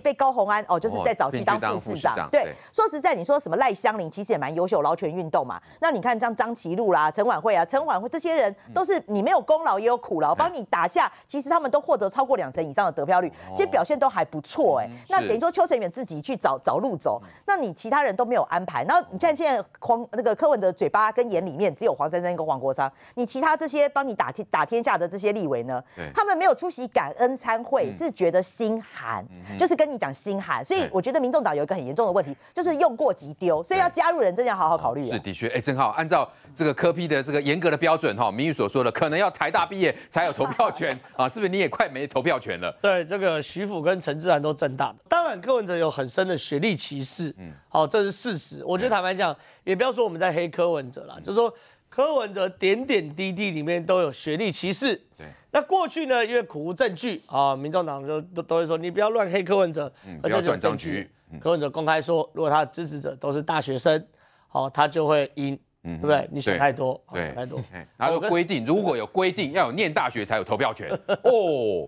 被高红安哦，就是在早期当副市长。对，说实在，你说什么赖香林，其实也蛮优秀，劳权运动嘛。那你看像张齐禄啦、陈婉慧啊、陈婉慧这些人，都是你没有功劳也有苦劳，帮你打下。其实他们都获得超过两成以上的得票率，其实表现都还不错哎。那等于说邱成远自己去找找路走，那你其他人都没有安排。然后你看现在黄那个柯文哲嘴巴跟眼里面只有黄珊珊跟黄国昌，你其他这些帮你打天打天下的这些立委呢，他们没有出席感恩参会，是觉得心寒，就是跟。你讲心寒，所以我觉得民众党有一个很严重的问题，就是用过即丢，所以要加入人真的要好好考虑。是的确，哎，正好按照这个科批的这个严格的标准，哈，明意所说的，可能要台大毕业才有投票权 啊，是不是？你也快没投票权了。对，这个徐府跟陈志然都正大的，当然柯文哲有很深的学历歧视，嗯，好，这是事实。我觉得坦白讲，也不要说我们在黑柯文哲啦，就是说。柯文哲点点滴滴里面都有学历歧视。对，那过去呢，因为苦无证据啊，民众党就都都会说，你不要乱黑柯文哲，而且有证据。柯文哲公开说，如果他的支持者都是大学生，好，他就会赢，对不对？你选太多，选太多。他说规定，如果有规定，要有念大学才有投票权 哦。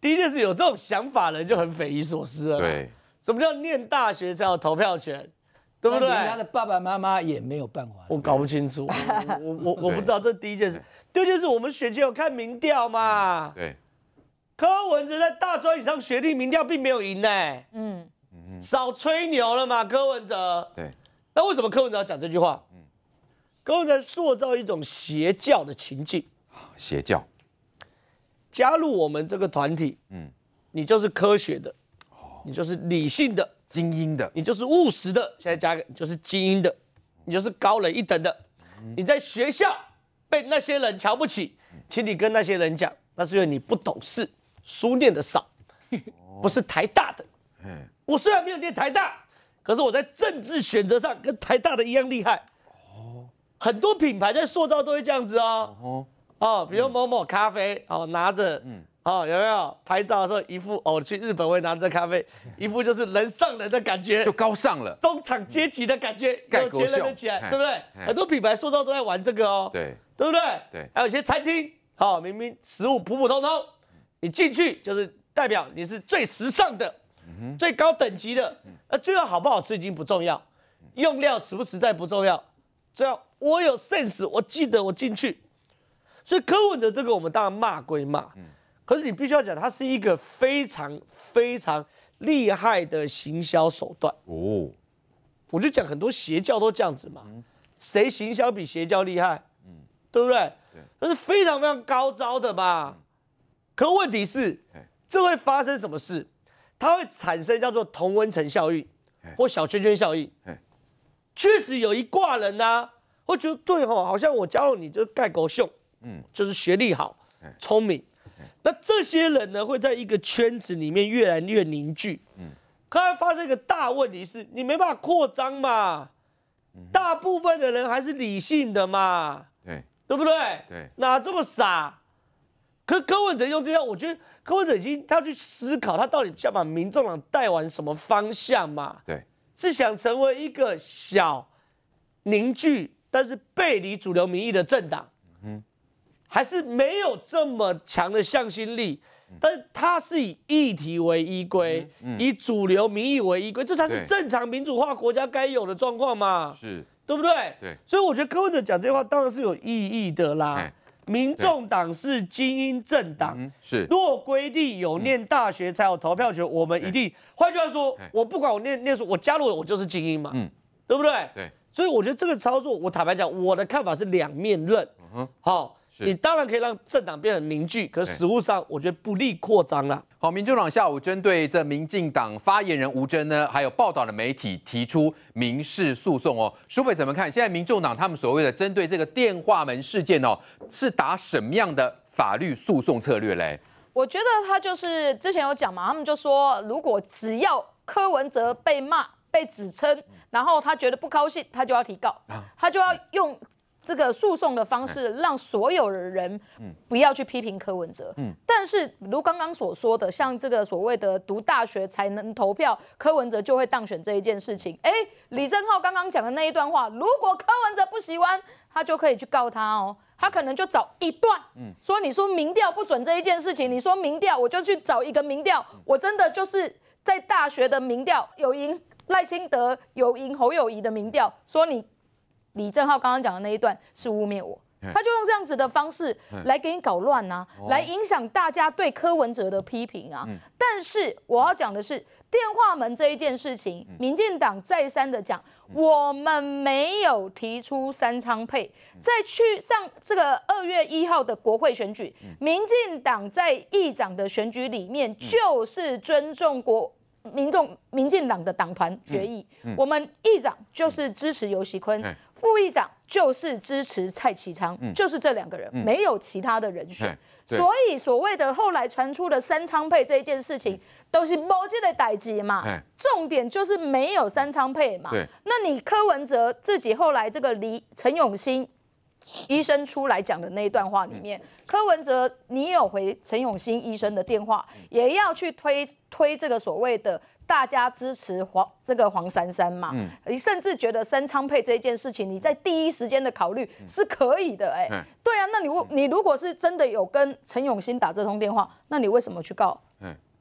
第一件事有这种想法，的人就很匪夷所思了。对，什么叫念大学才有投票权？对不对？他的爸爸妈妈也没有办法。我搞不清楚，我我 我不知道，这是第一件事。第二件事，我们选前有看民调嘛？对。柯文哲在大专以上学历民调并没有赢呢。嗯嗯嗯。少吹牛了嘛，柯文哲。对。那为什么柯文哲要讲这句话？嗯。柯文哲塑造一种邪教的情境。邪教。加入我们这个团体，嗯，你就是科学的，你就是理性的。精英的，你就是务实的。现在加个，就是精英的，你就是高人一等的。你在学校被那些人瞧不起，请你跟那些人讲，那是因为你不懂事，书念的少，不是台大的。我虽然没有念台大，可是我在政治选择上跟台大的一样厉害。哦，很多品牌在塑造都会这样子哦。哦，比如某某咖啡，哦，拿着，嗯。啊，有没有拍照的时候一副哦？去日本会拿着咖啡，一副就是人上人的感觉，就高尚了，中产阶级的感觉，盖国的起来，对不对？很多品牌塑造都在玩这个哦，对，对不对？对，还有一些餐厅，哈，明明食物普普通通，你进去就是代表你是最时尚的，最高等级的，那最后好不好吃已经不重要，用料实不实在不重要，只要我有 sense，我记得我进去。所以柯文哲这个我们当然骂归骂。可是你必须要讲，它是一个非常非常厉害的行销手段哦。我就讲很多邪教都这样子嘛，谁行销比邪教厉害？嗯，对不对？对，那是非常非常高招的嘛。可问题是这会发生什么事？它会产生叫做同温层效应或小圈圈效应。确实有一挂人呢，会觉得对吼，好像我加入你就盖狗秀，嗯，就是学历好，聪明。那这些人呢，会在一个圈子里面越来越凝聚。嗯，可是发生一个大问题是你没办法扩张嘛，大部分的人还是理性的嘛，对对不对？对，哪这么傻？可柯文哲用这样，我觉得柯文哲已经他去思考，他到底想把民众党带往什么方向嘛？对，是想成为一个小凝聚，但是背离主流民意的政党。嗯。还是没有这么强的向心力，但它是以议题为依规，以主流民意为依归，这才是正常民主化国家该有的状况嘛？是对不对？对，所以我觉得柯文哲讲这话当然是有意义的啦。民众党是精英政党，是若规定有念大学才有投票权，我们一定。换句话说，我不管我念念书，我加入我就是精英嘛？嗯，对不对？对，所以我觉得这个操作，我坦白讲，我的看法是两面论。好。你当然可以让政党变得凝聚，可是实物上我觉得不利扩张了。好，民进党下午针对这民进党发言人吴峥呢，还有报道的媒体提出民事诉讼哦。苏北怎么看？现在民众党他们所谓的针对这个电话门事件哦，是打什么样的法律诉讼策略嘞？我觉得他就是之前有讲嘛，他们就说如果只要柯文哲被骂、被指称，然后他觉得不高兴，他就要提告，他就要用。这个诉讼的方式，让所有的人，不要去批评柯文哲，嗯，但是如刚刚所说的，像这个所谓的读大学才能投票，柯文哲就会当选这一件事情。哎，李正浩刚刚讲的那一段话，如果柯文哲不喜欢，他就可以去告他哦，他可能就找一段，嗯，说你说民调不准这一件事情，你说民调，我就去找一个民调，我真的就是在大学的民调有赢赖清德，有赢侯友谊的民调，说你。李正浩刚刚讲的那一段是污蔑我，他就用这样子的方式来给你搞乱啊，来影响大家对柯文哲的批评啊。但是我要讲的是，电话门这一件事情，民进党再三的讲，我们没有提出三仓配，在去上这个二月一号的国会选举，民进党在议长的选举里面就是尊重国。民众民进党的党团决议，我们议长就是支持尤喜坤，副议长就是支持蔡其昌，就是这两个人，没有其他的人选。所以所谓的后来传出的三仓配这一件事情，都是某稽的代词嘛。重点就是没有三仓配嘛。那你柯文哲自己后来这个离陈永兴。医生出来讲的那一段话里面，柯文哲，你有回陈永新医生的电话，也要去推推这个所谓的大家支持黄这个黄珊珊嘛？嗯，你甚至觉得三仓配这一件事情，你在第一时间的考虑是可以的，哎，对啊，那你你如果是真的有跟陈永新打这通电话，那你为什么去告？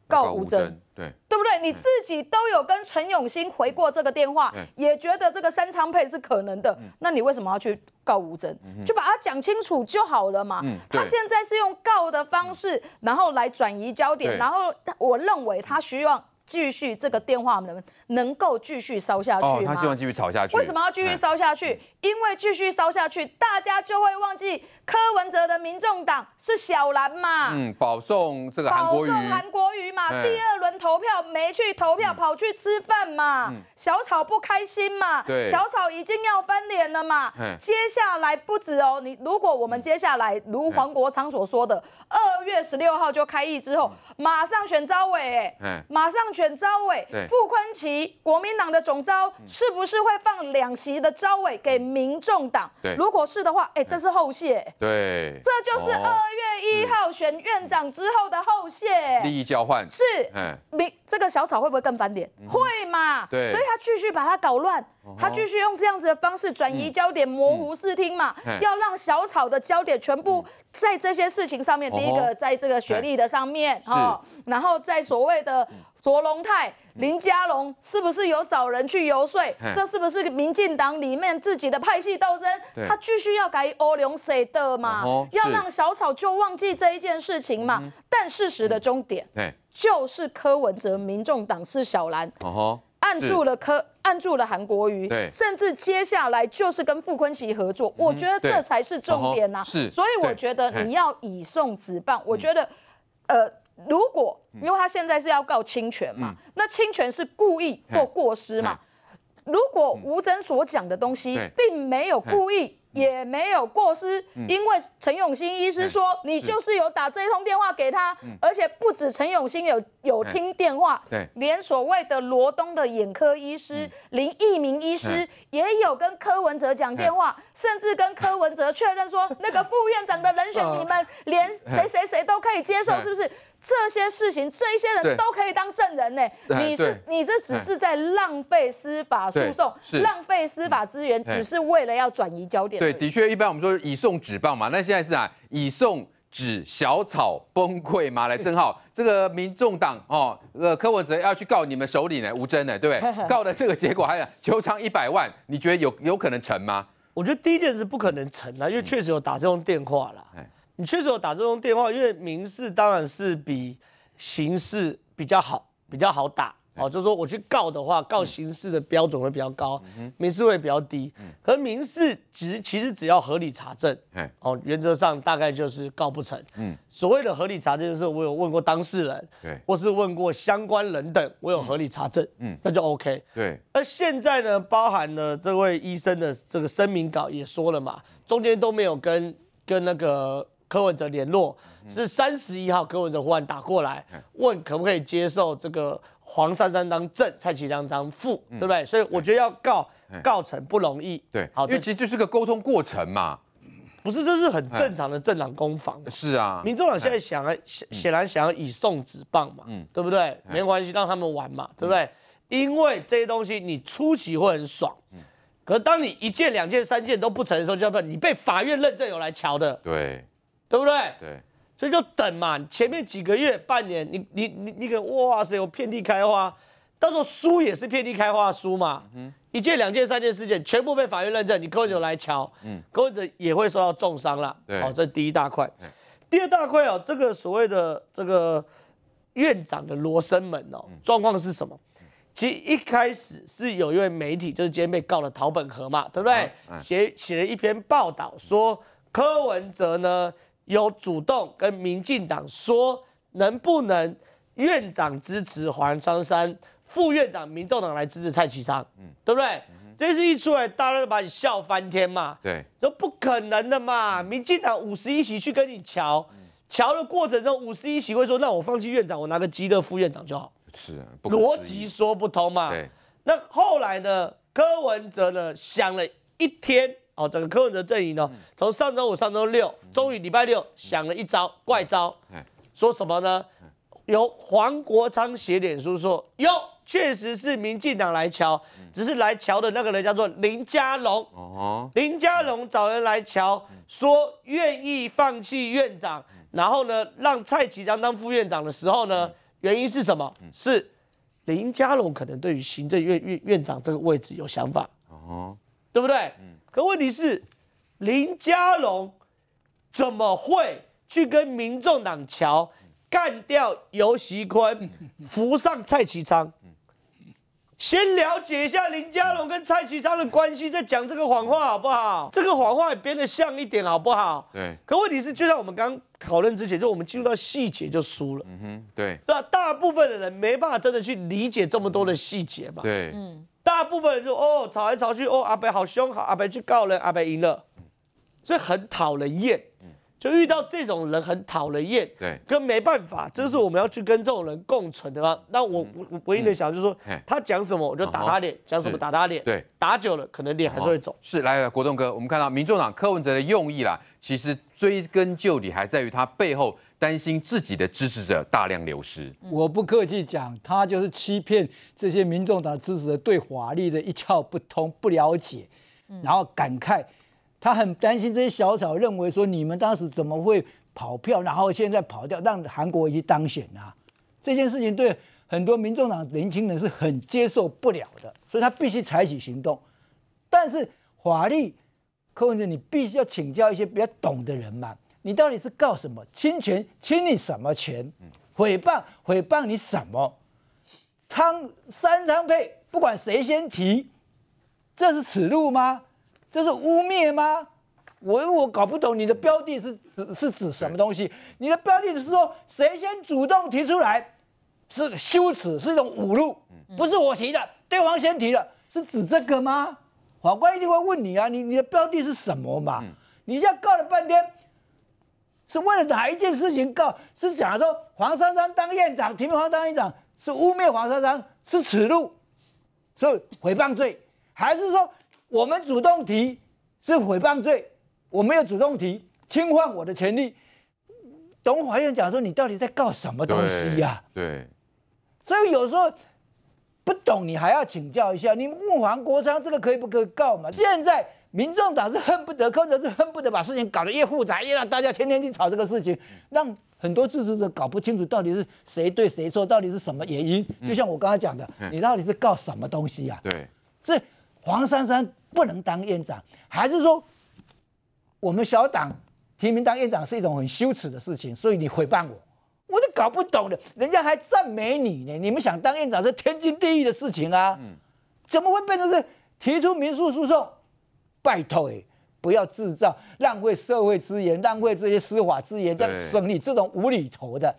告吴峥，对，对不对？你自己都有跟陈永新回过这个电话，也觉得这个三仓配是可能的，那你为什么要去告吴峥？就把他讲清楚就好了嘛。他现在是用告的方式，然后来转移焦点，然后我认为他希望继续这个电话能能够继续烧下去，他希望继续吵下去。为什么要继续烧下去？因为继续烧下去，大家就会忘记柯文哲的民众党是小蓝嘛。嗯，保送这个保送韩国瑜嘛。第二轮投票没去投票，跑去吃饭嘛。小草不开心嘛。对，小草已经要翻脸了嘛。接下来不止哦，你如果我们接下来如黄国昌所说的，二月十六号就开议之后，马上选招委，哎，马上选招委。傅昆奇，国民党的总招是不是会放两席的招委给？民众党，如果是的话，哎，这是后谢，对，这就是二月一号选院长之后的后谢，利益交换是，哎，民这个小草会不会更翻脸？会嘛，对，所以他继续把它搞乱，他继续用这样子的方式转移焦点，模糊视听嘛，要让小草的焦点全部在这些事情上面，第一个在这个学历的上面，哦，然后在所谓的。卓龙泰、林佳龙是不是有找人去游说？这是不是民进党里面自己的派系斗争？他必续要改欧龙谁的嘛？要让小草就忘记这一件事情嘛？但事实的终点，就是柯文哲、民众党是小蓝，哦按住了柯，按住了韩国瑜，甚至接下来就是跟傅坤琪合作，我觉得这才是重点呐。是，所以我觉得你要以送止棒，我觉得，呃。如果，因为他现在是要告侵权嘛，那侵权是故意或过失嘛？如果吴尊所讲的东西并没有故意，也没有过失，因为陈永新医师说，你就是有打这一通电话给他，而且不止陈永新有有听电话，连所谓的罗东的眼科医师林益明医师也有跟柯文哲讲电话，甚至跟柯文哲确认说，那个副院长的人选你们连谁谁谁都可以接受，是不是？这些事情，这一些人都可以当证人呢。你你这只是在浪费司法诉讼，浪费司法资源，只是为了要转移焦点。对，的确，一般我们说以送指棒嘛，那现在是啊，以送指小草崩溃嘛。来，正 好这个民众党哦，呃，柯文哲要去告你们首领呢，吴尊呢，对，告的这个结果，还想求偿一百万，你觉得有有可能成吗？我觉得第一件是不可能成啊，因为确实有打这种电话了。你确实有打这通电话，因为民事当然是比刑事比较好，比较好打哦。就说我去告的话，告刑事的标准会比较高，民事会比较低。和民事实其实只要合理查证，哦，原则上大概就是告不成。嗯，所谓的合理查证就是我有问过当事人，对，或是问过相关人等，我有合理查证，嗯，那就 OK。对，那现在呢，包含了这位医生的这个声明稿也说了嘛，中间都没有跟跟那个。柯文哲联络是三十一号，柯文哲忽然打过来问可不可以接受这个黄珊珊当正，蔡其良当副，对不对？所以我觉得要告告成不容易。对，好，因为其实就是个沟通过程嘛，不是，这是很正常的政党攻防。是啊，民众党现在想，显显然想要以送子棒嘛，对不对？没关系，让他们玩嘛，对不对？因为这些东西你初期会很爽，可是当你一件两件三件都不成的时候，就要怕你被法院认证有来瞧的。对。对不对？对，所以就等嘛，前面几个月、半年，你你你你给哇塞，我遍地开花，到时候输也是遍地开花输嘛。嗯，一件、两件、三件、事件全部被法院认证，你柯文哲来瞧，嗯，柯文哲也会受到重伤了。好，这第一大块。第二大块哦，这个所谓的这个院长的罗生门哦，状况是什么？其实一开始是有一位媒体，就是今天被告了陶本和嘛，对不对？写写了一篇报道说柯文哲呢。有主动跟民进党说，能不能院长支持黄珊山，副院长民众党来支持蔡启昌，嗯，对不对？这次一出来，大家都把你笑翻天嘛。对，说不可能的嘛，民进党五十一席去跟你瞧，瞧的过程中，五十一席会说，那我放弃院长，我拿个基乐副院长就好。是啊，逻辑说不通嘛。对，那后来呢？柯文哲呢？想了一天。哦，整个柯文哲阵营呢，从上周五、上周六，终于礼拜六想了一招怪招，说什么呢？由黄国昌写脸书说，哟，确实是民进党来瞧，只是来瞧的那个人叫做林佳龙。哦，林佳龙找人来瞧，说愿意放弃院长，然后呢，让蔡启章当副院长的时候呢，原因是什么？是林佳龙可能对于行政院院院长这个位置有想法。哦，对不对？嗯。可问题是，林佳龙怎么会去跟民众党桥干掉尤熙坤，扶上蔡其昌？先了解一下林佳龙跟蔡其昌的关系，再讲这个谎话好不好？这个谎话编的像一点好不好？对。可问题是，就像我们刚刚讨论之前，就我们进入到细节就输了。嗯哼，对。对啊，大部分的人没办法真的去理解这么多的细节嘛。对，嗯。大部分人就哦，吵来吵去，哦阿北好凶，好阿北去告人，阿北赢了，所以很讨人厌。就遇到这种人很讨人厌。对，跟没办法，这是我们要去跟这种人共存的吗？那我我唯一的想就是说，他讲什么我就打他脸，讲什么打他脸。对，打久了可能脸还是会肿。是，来国栋哥，我们看到民众党柯文哲的用意啦，其实追根究底还在于他背后。担心自己的支持者大量流失，我不客气讲，他就是欺骗这些民众党支持者对法律的一窍不通、不了解，然后感慨，他很担心这些小草认为说你们当时怎么会跑票，然后现在跑掉让韩国瑜当选啊，这件事情对很多民众党年轻人是很接受不了的，所以他必须采取行动。但是法律，柯文哲，你必须要请教一些比较懂的人嘛。你到底是告什么侵权？侵你什么权？诽谤？诽谤你什么？仓三仓配，不管谁先提，这是耻辱吗？这是污蔑吗？我我搞不懂你的标的是指是指什么东西？你的标的是说谁先主动提出来是羞耻，是一种侮辱，不是我提的，对方先提的，是指这个吗？法官一定会问你啊，你你的标的是什么嘛？你现在告了半天。是为了哪一件事情告？是讲说黄珊珊当院长，庭芳当院长是污蔑黄珊珊，是耻辱，是诽谤罪，还是说我们主动提是诽谤罪？我没有主动提，侵犯我的权利。董法院讲说，你到底在告什么东西呀？对。所以有时候不懂，你还要请教一下。你问黄国昌，这个可以不可以告嘛？现在。民众党是恨不得，可能是恨不得把事情搞得越复杂，越让大家天天去吵这个事情，让很多支持者搞不清楚到底是谁对谁错，到底是什么原因。就像我刚才讲的，你到底是告什么东西啊？对，是黄珊珊不能当院长，还是说我们小党提名当院长是一种很羞耻的事情？所以你诽谤我，我都搞不懂的，人家还赞美你呢，你们想当院长是天经地义的事情啊，怎么会变成是提出民事诉讼？拜托哎，不要制造浪费社会资源、浪费这些司法资源、这样整利、这种无厘头的。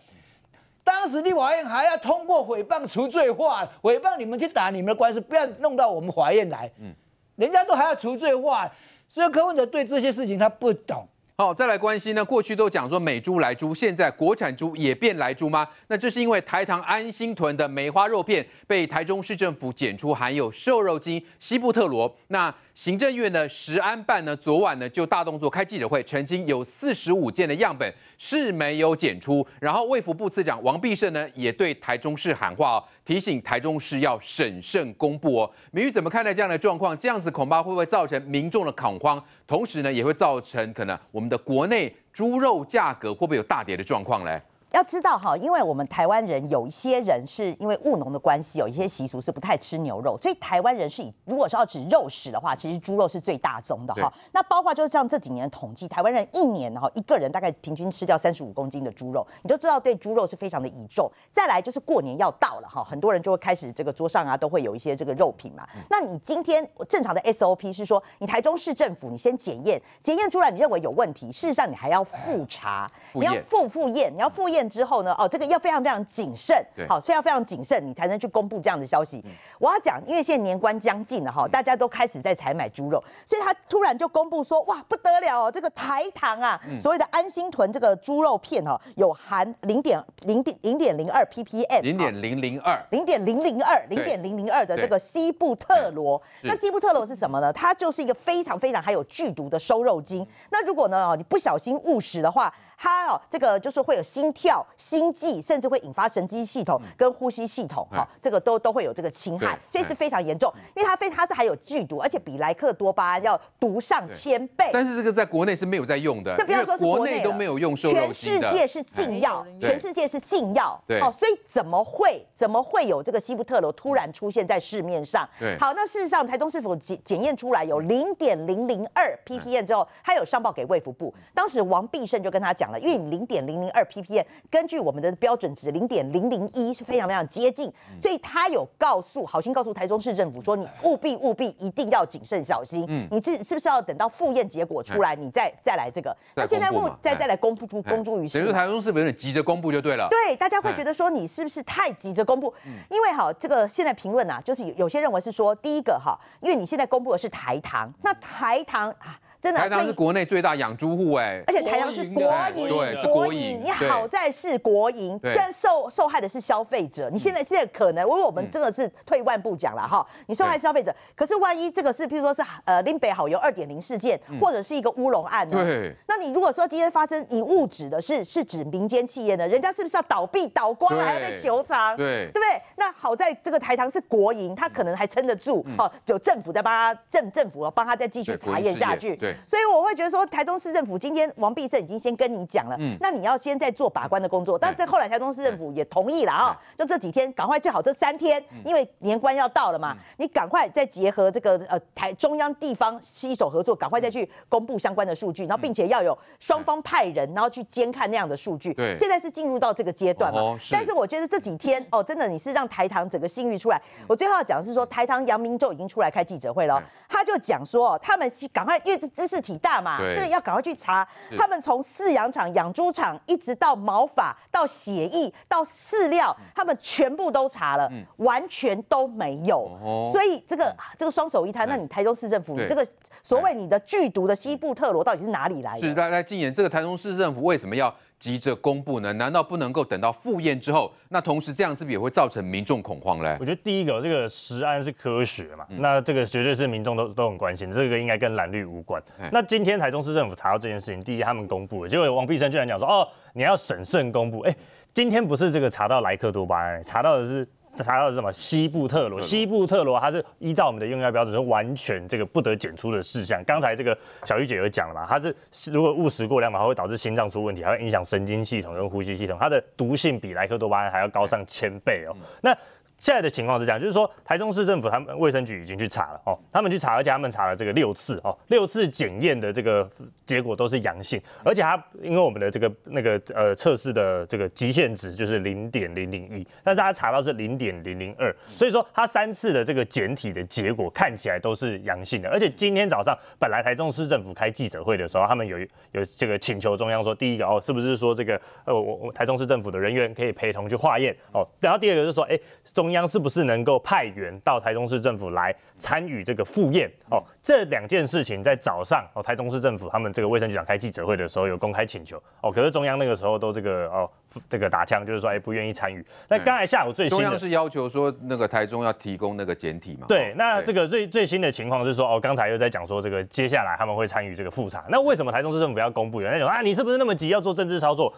当时立法院还要通过诽谤除罪化，诽谤你们去打你们的官司，不要弄到我们法院来。嗯，人家都还要除罪化，所以柯文哲对这些事情他不懂。好，再来关心呢。过去都讲说美猪来猪，现在国产猪也变来猪吗？那这是因为台糖安心屯的梅花肉片被台中市政府检出含有瘦肉精西布特罗。那行政院呢，食安办呢，昨晚呢就大动作开记者会，曾经有四十五件的样本是没有检出。然后卫福部次长王必胜呢也对台中市喊话哦，提醒台中市要审慎公布哦。明玉怎么看待这样的状况？这样子恐怕会不会造成民众的恐慌？同时呢，也会造成可能我。们的国内猪肉价格会不会有大跌的状况呢？要知道哈，因为我们台湾人有一些人是因为务农的关系，有一些习俗是不太吃牛肉，所以台湾人是以如果是要指肉食的话，其实猪肉是最大宗的哈。那包括就是这这几年的统计，台湾人一年哈，一个人大概平均吃掉三十五公斤的猪肉，你就知道对猪肉是非常的倚重。再来就是过年要到了哈，很多人就会开始这个桌上啊都会有一些这个肉品嘛。那你今天正常的 SOP 是说，你台中市政府你先检验，检验出来你认为有问题，事实上你还要复查，你要复复验，你要复验。之后呢？哦，这个要非常非常谨慎，好，所以要非常谨慎，你才能去公布这样的消息。我要讲，因为现在年关将近了哈，大家都开始在采买猪肉，所以他突然就公布说，哇，不得了哦，这个台糖啊，所谓的安心屯这个猪肉片哈，有含零点零点零点零二 ppm，零点零零二，零点零零二，零点零零二的这个西部特罗。那西部特罗是什么呢？它就是一个非常非常含有剧毒的收肉精。那如果呢，哦，你不小心误食的话，它哦，这个就是会有心跳。心悸，甚至会引发神经系统跟呼吸系统，哈，这个都都会有这个侵害，所以是非常严重。因为它非它是含有剧毒，而且比莱克多巴胺要毒上千倍。但是这个在国内是没有在用的，就不要说国内都没有用，全世界是禁药，全世界是禁药。哦，所以怎么会怎么会有这个西布特罗突然出现在市面上？对，好，那事实上台东是否检检验出来有零点零零二 ppm 之后，他有上报给卫福部，当时王必胜就跟他讲了，因为你零点零零二 ppm。根据我们的标准值零点零零一是非常非常接近，所以他有告诉，好心告诉台中市政府说，你务必务必一定要谨慎小心。嗯，你这是不是要等到复验结果出来，你再再来这个？那现在再再来公布出公诸于世，等于台中市政府急着公布就对了。对，大家会觉得说你是不是太急着公布？因为哈，这个现在评论呐，就是有有些认为是说，第一个哈，因为你现在公布的是台糖，那台糖啊。真的台糖是国内最大养猪户，哎，而且台糖是国营，对，国营。你好在是国营，虽然受受害的是消费者。你现在现在可能，因为我们真的是退万步讲了哈，你受害消费者。可是万一这个是，譬如说是呃林北好油二点零事件，或者是一个乌龙案的，对。那你如果说今天发生以物质的是是指民间企业呢？人家是不是要倒闭倒光了还要被求偿？对，对不对？那好在这个台糖是国营，他可能还撑得住，哈，有政府在帮他政政府帮他再继续查验下去。所以我会觉得说，台中市政府今天王必胜已经先跟你讲了，嗯，那你要先在做把关的工作。但在后来台中市政府也同意了啊，就这几天赶快最好这三天，因为年关要到了嘛，你赶快再结合这个呃台中央地方携手合作，赶快再去公布相关的数据，然后并且要有双方派人，然后去监看那样的数据。对，现在是进入到这个阶段嘛，哦，但是我觉得这几天哦，真的你是让台糖整个信誉出来。我最后要讲的是说，台糖杨明就已经出来开记者会了，他就讲说他们赶快因为。知识体大嘛，这个要赶快去查。他们从饲养场、养猪场一直到毛发、到血液、到饲料，他们全部都查了，完全都没有。所以这个这个双手一摊，那你台中市政府，你这个所谓你的剧毒的西部特罗到底是哪里来的？是来来禁言这个台中市政府为什么要？急着公布呢？难道不能够等到复验之后？那同时这样是不是也会造成民众恐慌嘞？我觉得第一个这个十安是科学嘛，那这个绝对是民众都都很关心这个应该跟蓝绿无关。那今天台中市政府查到这件事情，第一他们公布，结果王碧生居然讲说哦，你要审慎公布。哎，今天不是这个查到莱克多巴胺，查到的是。查到是什么？西部特罗，西部特罗，它是依照我们的用药标准是完全这个不得检出的事项。刚才这个小玉姐有讲了嘛，它是如果误食过量嘛，它会导致心脏出问题，还会影响神经系统跟呼吸系统，它的毒性比莱克多巴胺还要高上千倍哦。那现在的情况是这样，就是说台中市政府他们卫生局已经去查了哦，他们去查，而且他们查了这个六次哦，六次检验的这个结果都是阳性，而且他因为我们的这个那个呃测试的这个极限值就是零点零零一，但是他查到是零点零零二，所以说他三次的这个检体的结果看起来都是阳性的，而且今天早上本来台中市政府开记者会的时候，他们有有这个请求中央说，第一个哦是不是说这个呃我我台中市政府的人员可以陪同去化验哦，然后第二个就是说哎中。中央是不是能够派员到台中市政府来参与这个赴宴？哦，这两件事情在早上哦，台中市政府他们这个卫生局长开记者会的时候有公开请求哦，可是中央那个时候都这个哦这个打枪，就是说哎不愿意参与。那刚才下午最新的中央是要求说那个台中要提供那个简体嘛？对，那这个最最新的情况是说哦，刚才又在讲说这个接下来他们会参与这个复查，那为什么台中市政府要公布？有人讲啊，你是不是那么急要做政治操作？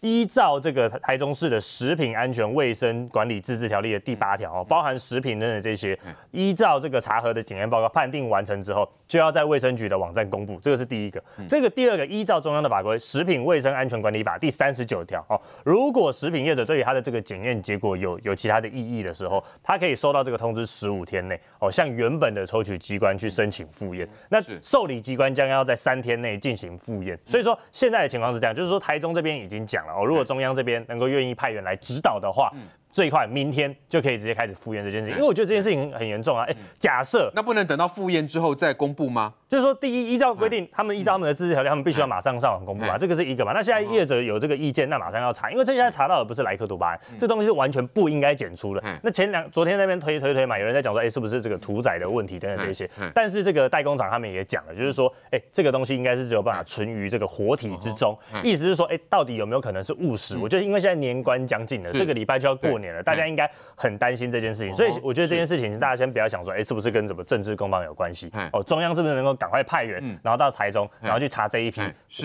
依照这个台中市的食品安全卫生管理自治条例的第八条哦，包含食品等等这些，依照这个查核的检验报告判定完成之后，就要在卫生局的网站公布，这个是第一个。这个第二个依照中央的法规《食品卫生安全管理法》第三十九条哦，如果食品业者对于他的这个检验结果有有其他的意义的时候，他可以收到这个通知十五天内哦，向原本的抽取机关去申请复验。那受理机关将要在三天内进行复验。所以说现在的情况是这样，就是说台中这边已经讲。哦，如果中央这边能够愿意派员来指导的话。最快明天就可以直接开始复验这件事，情，因为我觉得这件事情很严重啊。哎，假设那不能等到复验之后再公布吗？就是说，第一，依照规定，他们依照他们的资质条例，他们必须要马上上网公布啊。这个是一个嘛。那现在业者有这个意见，那马上要查，因为这现在查到的不是莱克多巴胺，这东西是完全不应该检出的。那前两昨天那边推推推嘛，有人在讲说，哎，是不是这个屠宰的问题等等这些？但是这个代工厂他们也讲了，就是说，哎，这个东西应该是只有办法存于这个活体之中，意思是说，哎，到底有没有可能是误食？我觉得因为现在年关将近了，这个礼拜就要过年。大家应该很担心这件事情，所以我觉得这件事情大家先不要想说，哎，是不是跟什么政治攻防有关系？哦，中央是不是能够赶快派员，然后到台中，然后去查这一批，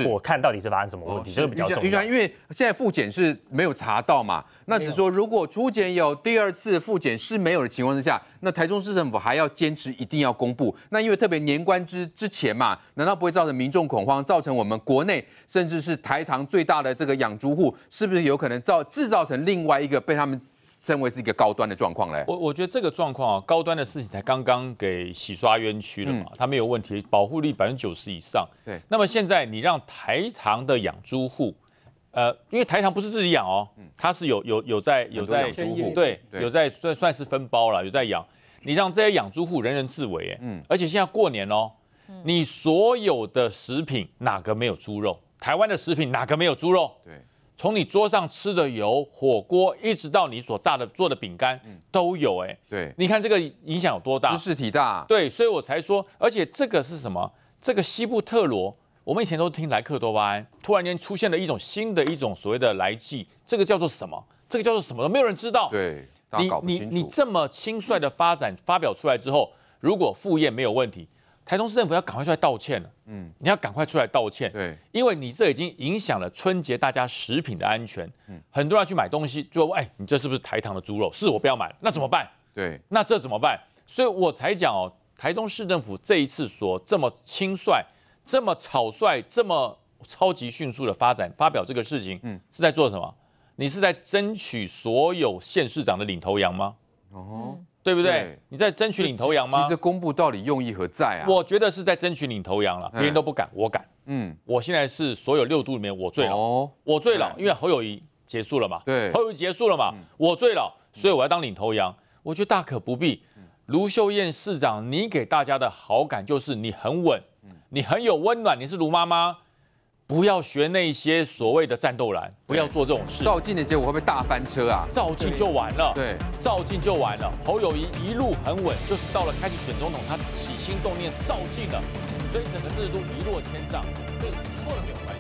我看到底是发生什么问题，这个比较重要。因为现在复检是没有查到嘛，那只说如果初检有第二次复检是没有的情况之下，那台中市政府还要坚持一定要公布，那因为特别年关之之前嘛，难道不会造成民众恐慌，造成我们国内甚至是台糖最大的这个养猪户，是不是有可能造制造成另外一个被他们？认为是一个高端的状况嘞，我我觉得这个状况啊，高端的事情才刚刚给洗刷冤屈了嘛，它没有问题，保护率百分之九十以上。对，那么现在你让台糖的养猪户，呃，因为台糖不是自己养哦，它是有有有在有在养猪户，对，有在算算是分包了，有在养。你让这些养猪户人人自哎，嗯，而且现在过年哦，你所有的食品哪个没有猪肉？台湾的食品哪个没有猪肉？对。从你桌上吃的油火锅，一直到你所炸的做的饼干，都有哎。对，你看这个影响有多大？知识体大。对，所以我才说，而且这个是什么？这个西部特罗，我们以前都听莱克多巴胺，突然间出现了一种新的一种所谓的来剂，这个叫做什么？这个叫做什么？都没有人知道。对，你你你这么轻率的发展发表出来之后，如果副业没有问题。台中市政府要赶快出来道歉了。嗯，你要赶快出来道歉。对，因为你这已经影响了春节大家食品的安全。嗯，很多人去买东西就哎，你这是不是台糖的猪肉？是我不要买，那怎么办？对，那这怎么办？所以我才讲哦，台中市政府这一次说这么轻率、这么草率、这么超级迅速的发展发表这个事情，嗯，是在做什么？你是在争取所有县市长的领头羊吗？哦，对不对？你在争取领头羊吗？其实公布到底用意何在啊？我觉得是在争取领头羊了，别人都不敢，我敢。嗯，我现在是所有六度里面我最老，我最老，因为侯友谊结束了嘛，对，侯友谊结束了嘛，我最老，所以我要当领头羊。我觉得大可不必。卢秀燕市长，你给大家的好感就是你很稳，你很有温暖，你是卢妈妈。不要学那些所谓的战斗蓝，不要做这种事。照镜的结果会不会大翻车啊？照镜就完了，对，照镜就完了。侯友谊一路很稳，就是到了开始选总统，他起心动念照镜了，所以整个制度一落千丈。所以错了没有？